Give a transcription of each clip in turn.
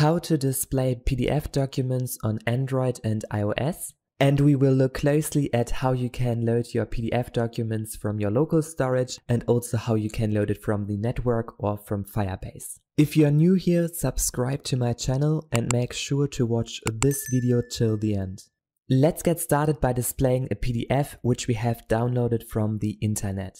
how to display PDF documents on Android and iOS, and we will look closely at how you can load your PDF documents from your local storage and also how you can load it from the network or from Firebase. If you're new here, subscribe to my channel and make sure to watch this video till the end. Let's get started by displaying a PDF which we have downloaded from the internet.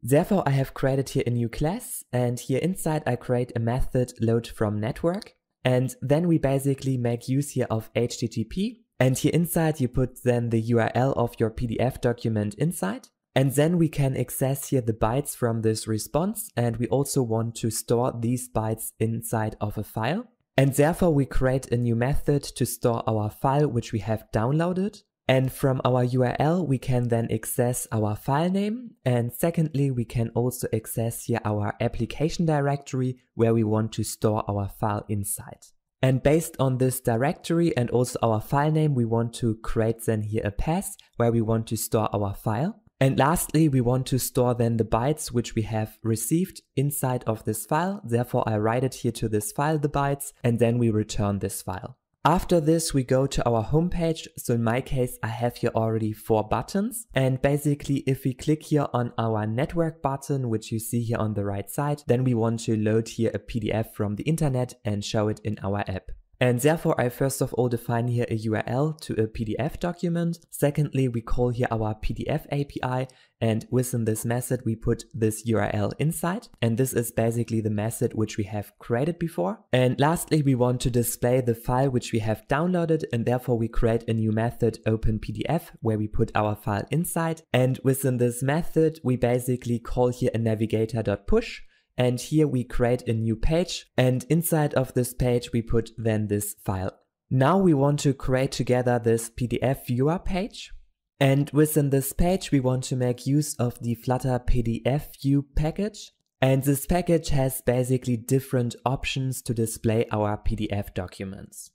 Therefore, I have created here a new class and here inside I create a method load from network and then we basically make use here of HTTP. And here inside, you put then the URL of your PDF document inside. And then we can access here the bytes from this response. And we also want to store these bytes inside of a file. And therefore we create a new method to store our file which we have downloaded. And from our URL, we can then access our file name. And secondly, we can also access here our application directory where we want to store our file inside. And based on this directory and also our file name, we want to create then here a path where we want to store our file. And lastly, we want to store then the bytes which we have received inside of this file. Therefore, I write it here to this file, the bytes, and then we return this file. After this, we go to our homepage. So in my case, I have here already four buttons. And basically, if we click here on our network button, which you see here on the right side, then we want to load here a PDF from the internet and show it in our app. And therefore, I first of all define here a URL to a PDF document. Secondly, we call here our PDF API. And within this method, we put this URL inside. And this is basically the method which we have created before. And lastly, we want to display the file which we have downloaded. And therefore, we create a new method OpenPDF where we put our file inside. And within this method, we basically call here a navigator.push and here we create a new page and inside of this page we put then this file. Now we want to create together this PDF viewer page. And within this page, we want to make use of the Flutter PDF view package. And this package has basically different options to display our PDF documents.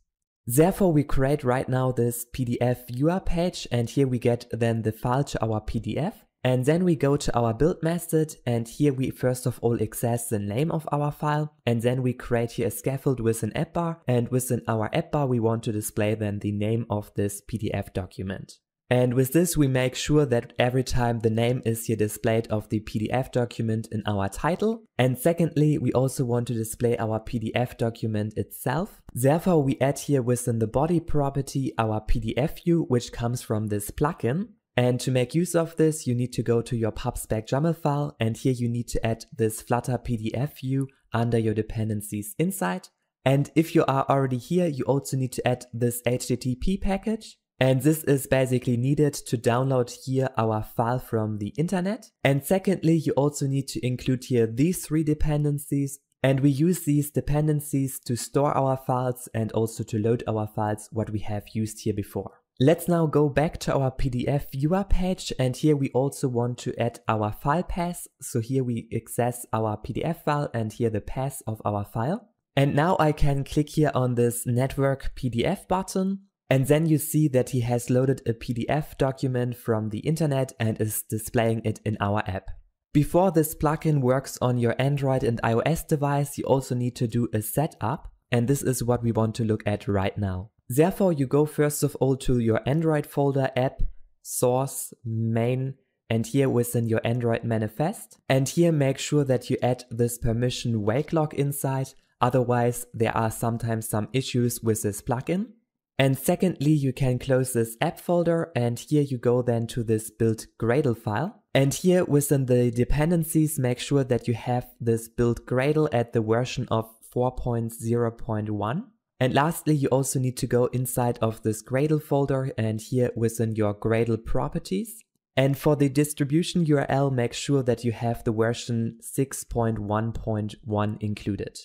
Therefore, we create right now this PDF viewer page and here we get then the file to our PDF. And then we go to our build method and here we first of all access the name of our file and then we create here a scaffold with an app bar and within our app bar we want to display then the name of this PDF document. And with this we make sure that every time the name is here displayed of the PDF document in our title. And secondly, we also want to display our PDF document itself. Therefore we add here within the body property our PDF view which comes from this plugin. And to make use of this, you need to go to your pubspec file and here you need to add this flutter pdf view under your dependencies inside. And if you are already here, you also need to add this HTTP package. And this is basically needed to download here our file from the internet. And secondly, you also need to include here these three dependencies. And we use these dependencies to store our files and also to load our files what we have used here before. Let's now go back to our PDF viewer page and here we also want to add our file path. So here we access our PDF file and here the path of our file. And now I can click here on this network PDF button and then you see that he has loaded a PDF document from the internet and is displaying it in our app. Before this plugin works on your Android and iOS device, you also need to do a setup and this is what we want to look at right now. Therefore, you go first of all to your Android folder app, source, main, and here within your Android manifest. And here make sure that you add this permission wake lock inside, otherwise there are sometimes some issues with this plugin. And secondly, you can close this app folder and here you go then to this build Gradle file. And here within the dependencies, make sure that you have this build Gradle at the version of 4.0.1. And lastly, you also need to go inside of this Gradle folder and here within your Gradle properties. And for the distribution URL, make sure that you have the version 6.1.1 included.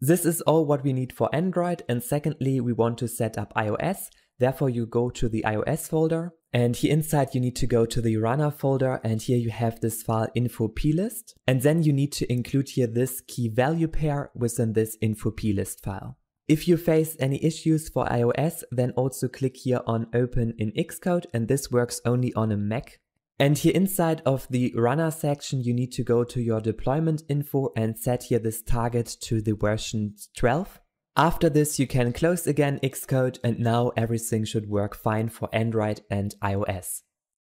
This is all what we need for Android. And secondly, we want to set up iOS. Therefore, you go to the iOS folder and here inside you need to go to the runner folder and here you have this file info plist. And then you need to include here this key value pair within this info plist file. If you face any issues for iOS, then also click here on Open in Xcode, and this works only on a Mac. And here inside of the runner section, you need to go to your deployment info and set here this target to the version 12. After this, you can close again Xcode and now everything should work fine for Android and iOS.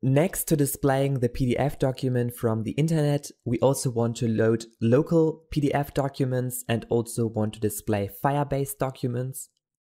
Next to displaying the PDF document from the internet, we also want to load local PDF documents and also want to display Firebase documents.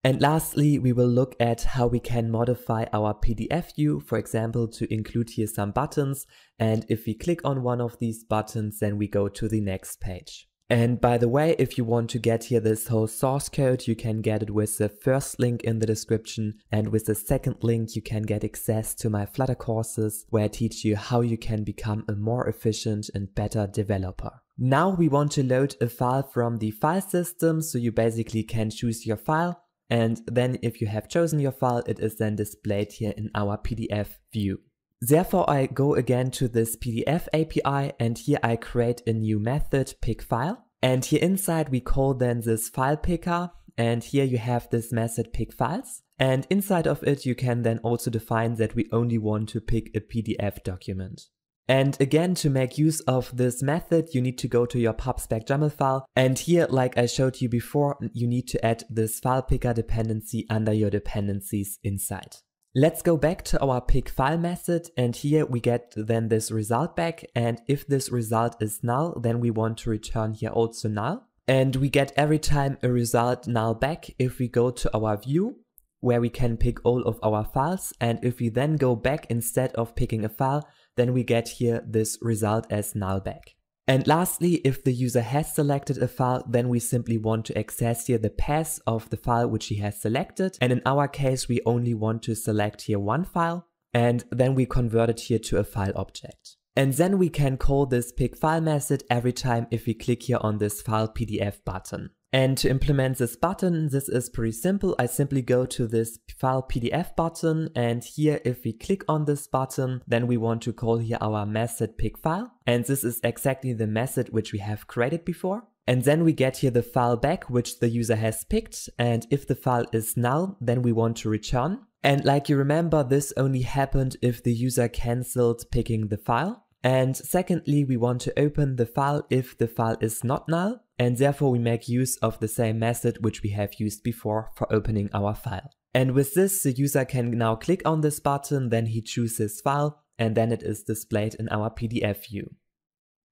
And lastly, we will look at how we can modify our PDF view, for example, to include here some buttons. And if we click on one of these buttons, then we go to the next page. And by the way, if you want to get here this whole source code, you can get it with the first link in the description. And with the second link, you can get access to my Flutter courses where I teach you how you can become a more efficient and better developer. Now we want to load a file from the file system. So you basically can choose your file. And then if you have chosen your file, it is then displayed here in our PDF view. Therefore, I go again to this PDF API and here I create a new method pick file. And here inside we call then this file picker and here you have this method pick files. And inside of it, you can then also define that we only want to pick a PDF document. And again, to make use of this method, you need to go to your pubspec file. And here, like I showed you before, you need to add this file picker dependency under your dependencies inside. Let's go back to our pick file method and here we get then this result back and if this result is null then we want to return here also null and we get every time a result null back if we go to our view where we can pick all of our files and if we then go back instead of picking a file then we get here this result as null back. And lastly, if the user has selected a file, then we simply want to access here the path of the file which he has selected. And in our case, we only want to select here one file and then we convert it here to a file object. And then we can call this pick file method every time if we click here on this file PDF button. And to implement this button, this is pretty simple. I simply go to this file PDF button and here if we click on this button, then we want to call here our method pick file. And this is exactly the method which we have created before. And then we get here the file back which the user has picked and if the file is null, then we want to return. And like you remember, this only happened if the user cancelled picking the file. And secondly, we want to open the file if the file is not null and therefore we make use of the same method which we have used before for opening our file. And with this, the user can now click on this button, then he chooses file, and then it is displayed in our PDF view.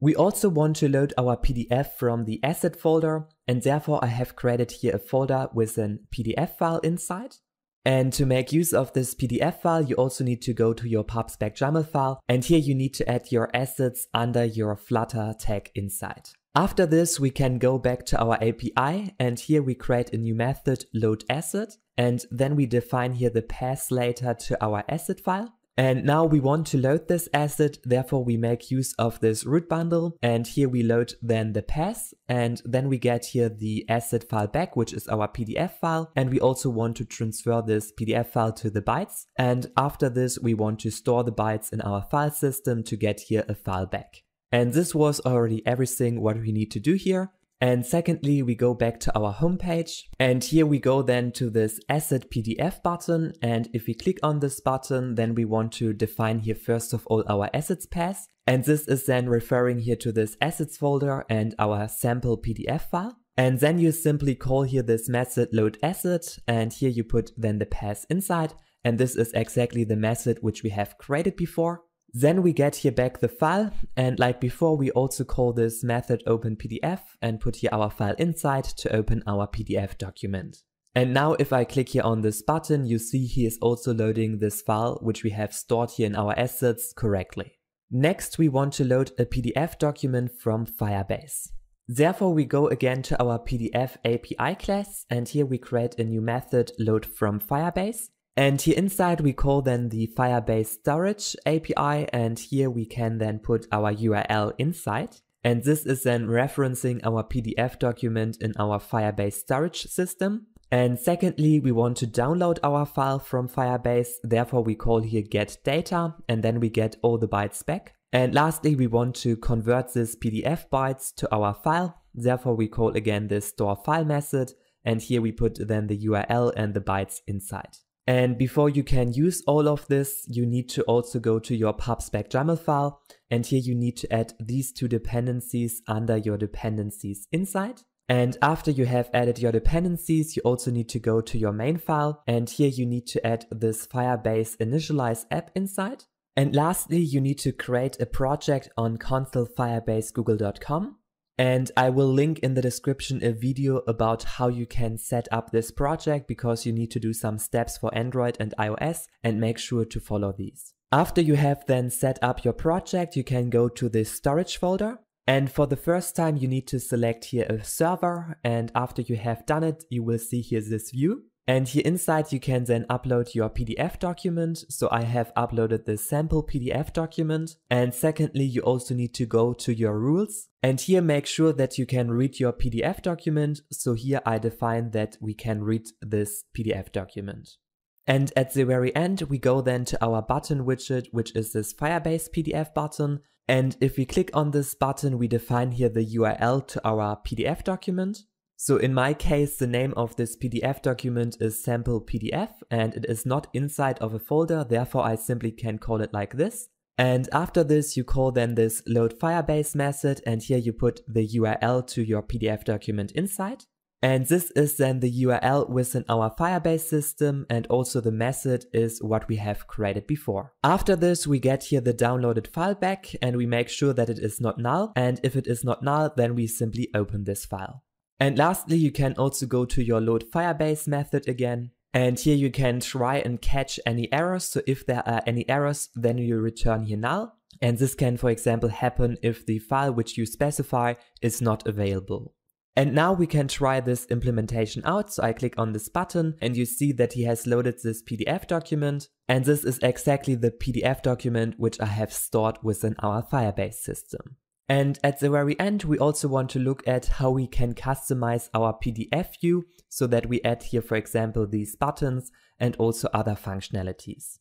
We also want to load our PDF from the asset folder, and therefore I have created here a folder with an PDF file inside. And to make use of this PDF file, you also need to go to your PubSpec file, and here you need to add your assets under your Flutter tag inside. After this, we can go back to our API and here we create a new method load asset and then we define here the path later to our asset file. And now we want to load this asset, therefore we make use of this root bundle and here we load then the path and then we get here the asset file back, which is our PDF file. And we also want to transfer this PDF file to the bytes. And after this, we want to store the bytes in our file system to get here a file back. And this was already everything what we need to do here. And secondly, we go back to our homepage and here we go then to this asset PDF button. And if we click on this button, then we want to define here first of all our assets path. And this is then referring here to this assets folder and our sample PDF file. And then you simply call here this method load asset and here you put then the path inside. And this is exactly the method which we have created before. Then we get here back the file and like before we also call this method open PDF and put here our file inside to open our PDF document. And now if I click here on this button, you see he is also loading this file which we have stored here in our assets correctly. Next, we want to load a PDF document from Firebase. Therefore, we go again to our PDF API class and here we create a new method load from Firebase and here inside, we call then the Firebase storage API. And here we can then put our URL inside. And this is then referencing our PDF document in our Firebase storage system. And secondly, we want to download our file from Firebase. Therefore, we call here get data and then we get all the bytes back. And lastly, we want to convert this PDF bytes to our file. Therefore, we call again this store file method. And here we put then the URL and the bytes inside. And before you can use all of this, you need to also go to your pubspec file. And here you need to add these two dependencies under your dependencies inside. And after you have added your dependencies, you also need to go to your main file. And here you need to add this Firebase initialize app inside. And lastly, you need to create a project on console firebase google.com and I will link in the description a video about how you can set up this project because you need to do some steps for Android and iOS and make sure to follow these. After you have then set up your project, you can go to the storage folder. And for the first time, you need to select here a server. And after you have done it, you will see here this view. And here inside you can then upload your PDF document. So I have uploaded the sample PDF document. And secondly, you also need to go to your rules. And here make sure that you can read your PDF document. So here I define that we can read this PDF document. And at the very end, we go then to our button widget, which is this Firebase PDF button. And if we click on this button, we define here the URL to our PDF document. So in my case, the name of this PDF document is sample PDF and it is not inside of a folder, therefore I simply can call it like this. And after this, you call then this load firebase method and here you put the URL to your PDF document inside. And this is then the URL within our Firebase system and also the method is what we have created before. After this, we get here the downloaded file back and we make sure that it is not null. And if it is not null, then we simply open this file. And lastly, you can also go to your load firebase method again. And here you can try and catch any errors. So if there are any errors, then you return here null. And this can, for example, happen if the file which you specify is not available. And now we can try this implementation out. So I click on this button and you see that he has loaded this PDF document. And this is exactly the PDF document which I have stored within our Firebase system. And at the very end, we also want to look at how we can customize our PDF view so that we add here, for example, these buttons and also other functionalities.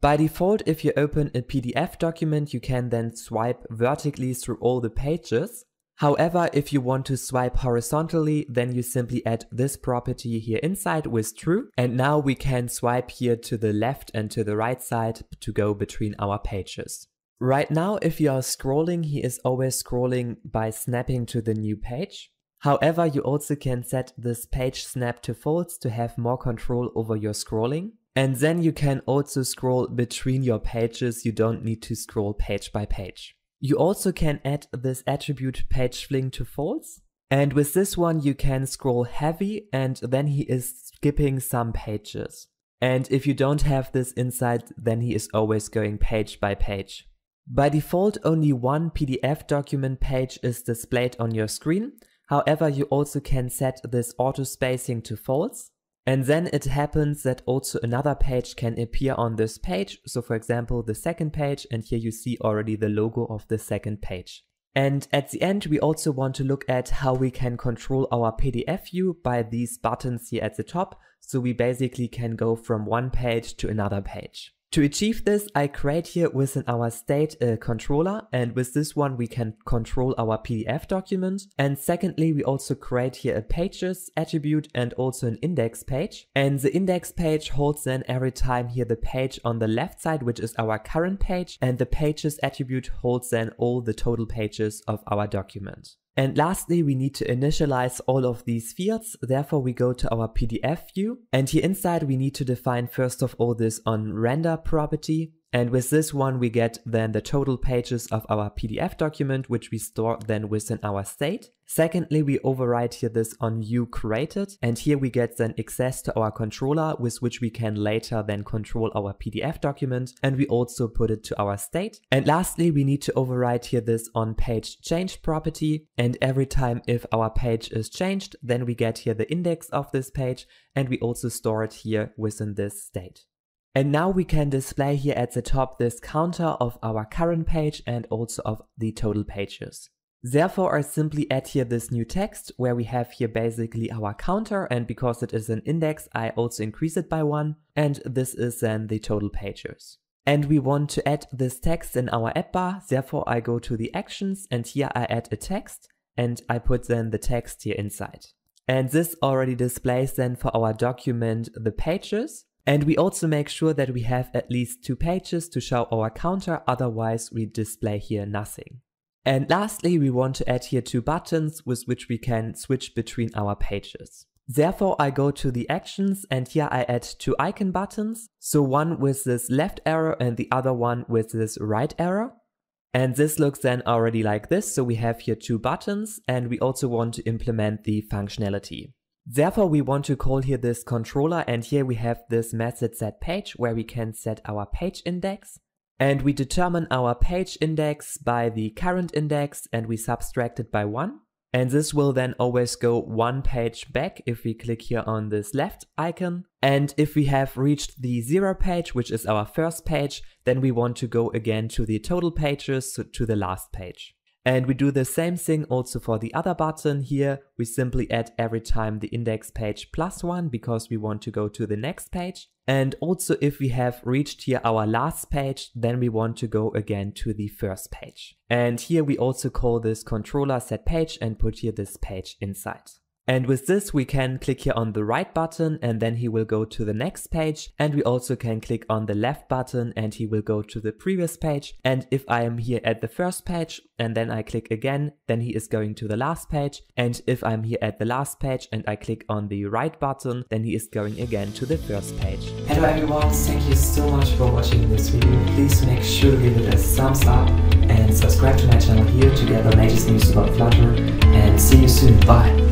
By default, if you open a PDF document, you can then swipe vertically through all the pages. However, if you want to swipe horizontally, then you simply add this property here inside with true. And now we can swipe here to the left and to the right side to go between our pages. Right now, if you are scrolling, he is always scrolling by snapping to the new page. However, you also can set this page snap to false to have more control over your scrolling. And then you can also scroll between your pages. You don't need to scroll page by page. You also can add this attribute page fling to false, And with this one, you can scroll heavy and then he is skipping some pages. And if you don't have this inside, then he is always going page by page. By default, only one PDF document page is displayed on your screen. However, you also can set this auto spacing to false. And then it happens that also another page can appear on this page. So for example, the second page, and here you see already the logo of the second page. And at the end, we also want to look at how we can control our PDF view by these buttons here at the top. So we basically can go from one page to another page. To achieve this, I create here within our state a controller and with this one we can control our PDF document. And secondly, we also create here a pages attribute and also an index page. And the index page holds then every time here the page on the left side, which is our current page, and the pages attribute holds then all the total pages of our document. And lastly, we need to initialize all of these fields. Therefore, we go to our PDF view. And here inside, we need to define first of all this on render property. And with this one, we get then the total pages of our PDF document, which we store then within our state. Secondly, we override here this on view created. And here we get then access to our controller with which we can later then control our PDF document. And we also put it to our state. And lastly, we need to override here this on page change property. And every time if our page is changed, then we get here the index of this page and we also store it here within this state. And now we can display here at the top this counter of our current page and also of the total pages. Therefore, I simply add here this new text where we have here basically our counter and because it is an index, I also increase it by one and this is then the total pages. And we want to add this text in our app bar, therefore I go to the actions and here I add a text and I put then the text here inside. And this already displays then for our document the pages and we also make sure that we have at least two pages to show our counter, otherwise we display here nothing. And lastly, we want to add here two buttons with which we can switch between our pages. Therefore, I go to the actions and here I add two icon buttons. So one with this left arrow and the other one with this right arrow. And this looks then already like this. So we have here two buttons and we also want to implement the functionality. Therefore, we want to call here this controller and here we have this method set page where we can set our page index. And we determine our page index by the current index and we subtract it by 1. And this will then always go one page back if we click here on this left icon. And if we have reached the zero page, which is our first page, then we want to go again to the total pages, so to the last page. And we do the same thing also for the other button here. We simply add every time the index page plus one because we want to go to the next page. And also if we have reached here our last page, then we want to go again to the first page. And here we also call this controller set page and put here this page inside. And with this, we can click here on the right button and then he will go to the next page. And we also can click on the left button and he will go to the previous page. And if I am here at the first page and then I click again, then he is going to the last page. And if I'm here at the last page and I click on the right button, then he is going again to the first page. Hello everyone, thank you so much for watching this video. Please make sure to give it a thumbs up and subscribe to my channel here to get the latest news about Flutter. And see you soon, bye!